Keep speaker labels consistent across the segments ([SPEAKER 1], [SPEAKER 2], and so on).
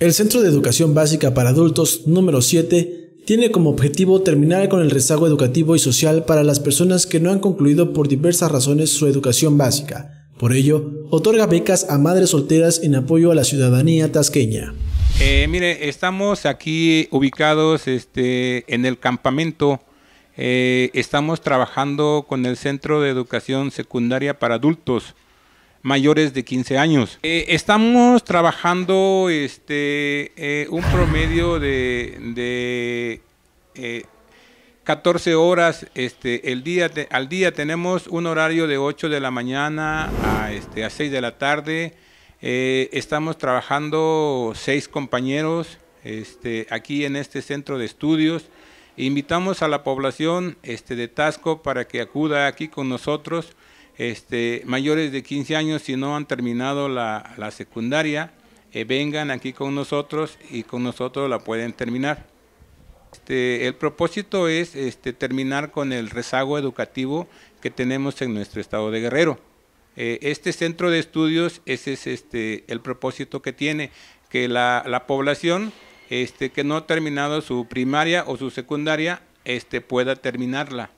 [SPEAKER 1] El Centro de Educación Básica para Adultos número 7 tiene como objetivo terminar con el rezago educativo y social para las personas que no han concluido por diversas razones su educación básica. Por ello, otorga becas a madres solteras en apoyo a la ciudadanía tasqueña.
[SPEAKER 2] Eh, mire, estamos aquí ubicados este, en el campamento. Eh, estamos trabajando con el Centro de Educación Secundaria para Adultos mayores de 15 años. Eh, estamos trabajando este, eh, un promedio de, 14 eh, horas este, el día al día. Tenemos un horario de 8 de la mañana a, este, a 6 de la tarde. estamos trabajando seis compañeros este, aquí en este centro de estudios. Invitamos a la población este, de Tasco para que acuda aquí con nosotros este, mayores de 15 años, si no han terminado la, secundaria, eh, vengan aquí con nosotros y con nosotros la pueden terminar. Este, el propósito es este, terminar con el rezago educativo que tenemos en nuestro estado de Guerrero. Eh, este centro de estudios, ese es este, el propósito que tiene, que la, población este, que no ha terminado su primaria o su secundaria pueda terminarla.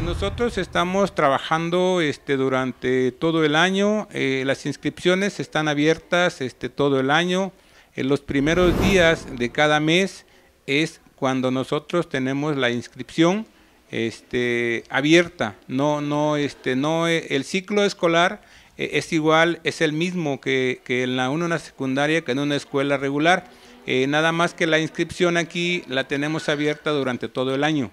[SPEAKER 2] Eh, nosotros estamos trabajando este, durante todo el año, eh, las inscripciones están abiertas este, todo el año. En eh, los primeros días de cada mes es cuando nosotros tenemos la inscripción este, abierta. No, no, este, no, el ciclo escolar es igual, es el mismo que, en la, una secundaria que en una escuela regular. nada más que la inscripción aquí la tenemos abierta durante todo el año.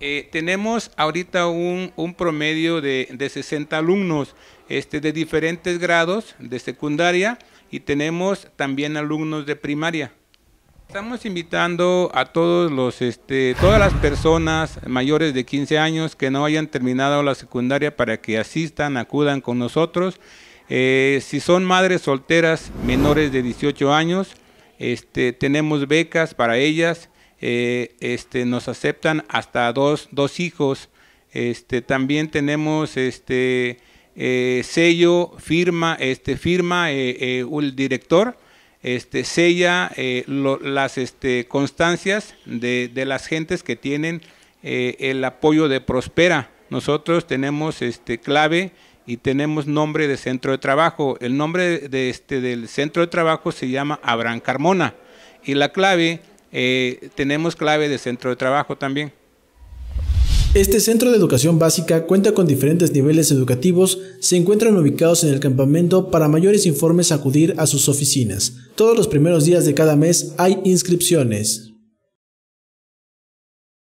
[SPEAKER 2] Eh, tenemos ahorita un, promedio de, 60 alumnos este, de diferentes grados de secundaria y tenemos también alumnos de primaria. Estamos invitando a todos los, este, todas las personas mayores de 15 años que no hayan terminado la secundaria para que asistan, acudan con nosotros. Eh, si son madres solteras menores de 18 años, este, tenemos becas para ellas eh, este, nos aceptan hasta dos, hijos. Este, también tenemos este, eh, sello, firma, este, firma eh, el director, este, sella las este, constancias de, las gentes que tienen el apoyo de Prospera. Nosotros tenemos este, clave y tenemos nombre de centro de trabajo. El nombre de este, del centro de trabajo se llama Abraham Carmona y la clave eh, tenemos clave de centro de trabajo también.
[SPEAKER 1] Este centro de educación básica cuenta con diferentes niveles educativos, se encuentran ubicados en el campamento para mayores informes acudir a sus oficinas. Todos los primeros días de cada mes hay inscripciones.